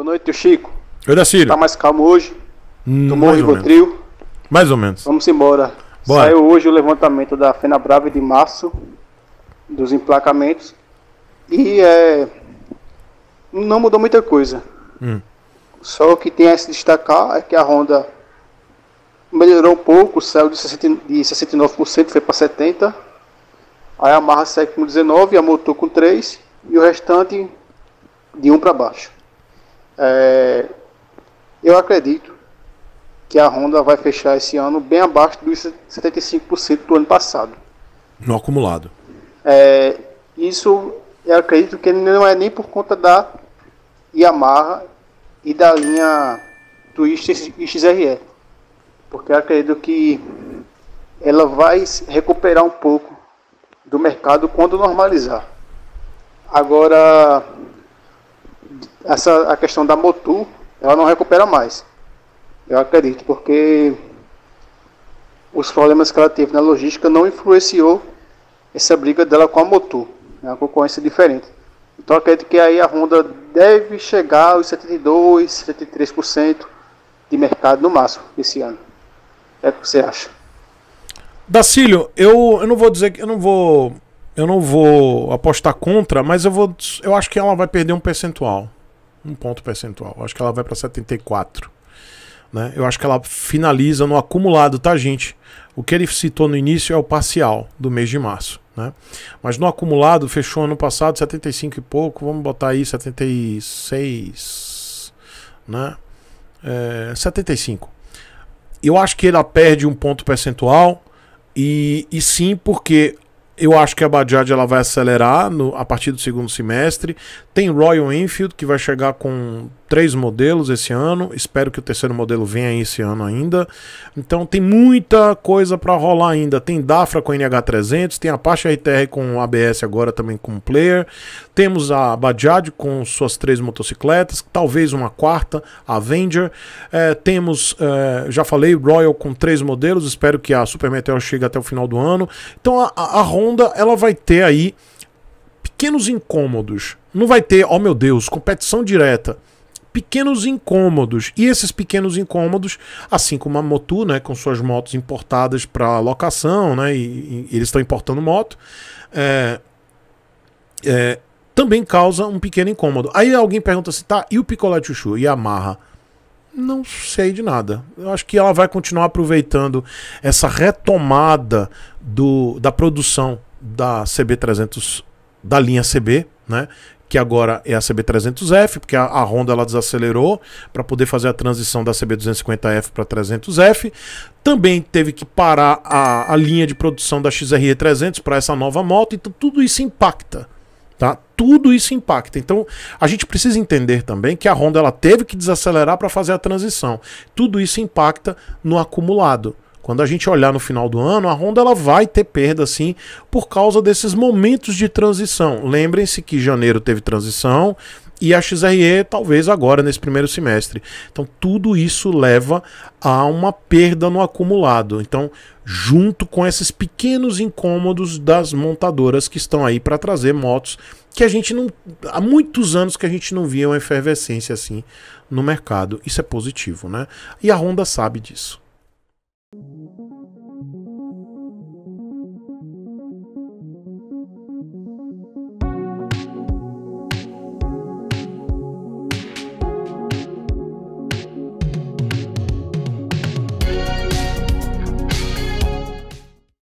Boa noite, tio Chico. Oi, da Círio. Tá mais calmo hoje? Hum, Tomou o Rivotril? Mais ou menos. Vamos embora. Bora. Saiu hoje o levantamento da Fena Brava de março, dos emplacamentos. E é, não mudou muita coisa. Hum. Só o que tem a se destacar é que a Honda melhorou um pouco, saiu de, 60, de 69%, foi para 70%. Aí a Yamaha segue com 19%, a Motor com 3% e o restante de 1 para baixo. É, eu acredito que a Honda vai fechar esse ano bem abaixo dos 75% do ano passado. No acumulado. É, isso eu acredito que não é nem por conta da Yamaha e da linha Twist XRE. Porque eu acredito que ela vai recuperar um pouco do mercado quando normalizar. Agora, essa, a questão da Motu, ela não recupera mais. Eu acredito, porque os problemas que ela teve na logística não influenciou essa briga dela com a Motu. É uma concorrência diferente. Então acredito que aí a Honda deve chegar aos 72%, 73% de mercado no máximo esse ano. É o que você acha? Dacílio, eu, eu não vou dizer que eu não vou eu não vou apostar contra, mas eu vou. Eu acho que ela vai perder um percentual. Um ponto percentual. Eu acho que ela vai para 74. Né? Eu acho que ela finaliza no acumulado, tá, gente? O que ele citou no início é o parcial do mês de março. Né? Mas no acumulado, fechou ano passado 75 e pouco, vamos botar aí 76, né? É, 75. Eu acho que ela perde um ponto percentual, e, e sim porque eu acho que a Bajaj ela vai acelerar no, a partir do segundo semestre. Tem Royal Enfield que vai chegar com três modelos esse ano. Espero que o terceiro modelo venha esse ano ainda. Então tem muita coisa para rolar ainda. Tem Dafra com NH300, tem a Apache RTR com ABS agora também com player. Temos a Bajaj com suas três motocicletas, talvez uma quarta, Avenger. É, temos, é, já falei, Royal com três modelos. Espero que a Super Meteor chegue até o final do ano. Então a, a Honda ela vai ter aí pequenos incômodos. Não vai ter, oh meu Deus, competição direta pequenos incômodos. E esses pequenos incômodos, assim como a Motu, né, com suas motos importadas para locação, né, e, e eles estão importando moto, é, é, também causa um pequeno incômodo. Aí alguém pergunta assim, tá, e o picolé chuchu e a marra? Não sei de nada. Eu acho que ela vai continuar aproveitando essa retomada do, da produção da CB300, da linha CB, né? que agora é a CB300F, porque a, a Honda ela desacelerou para poder fazer a transição da CB250F para 300F. Também teve que parar a, a linha de produção da XRE300 para essa nova moto, então tudo isso impacta. Tá? Tudo isso impacta. Então, a gente precisa entender também que a Honda ela teve que desacelerar para fazer a transição. Tudo isso impacta no acumulado. Quando a gente olhar no final do ano, a Honda ela vai ter perda sim por causa desses momentos de transição. Lembrem-se que janeiro teve transição e a XRE talvez agora nesse primeiro semestre. Então tudo isso leva a uma perda no acumulado. Então, junto com esses pequenos incômodos das montadoras que estão aí para trazer motos que a gente não há muitos anos que a gente não via uma efervescência assim no mercado. Isso é positivo, né? E a Honda sabe disso.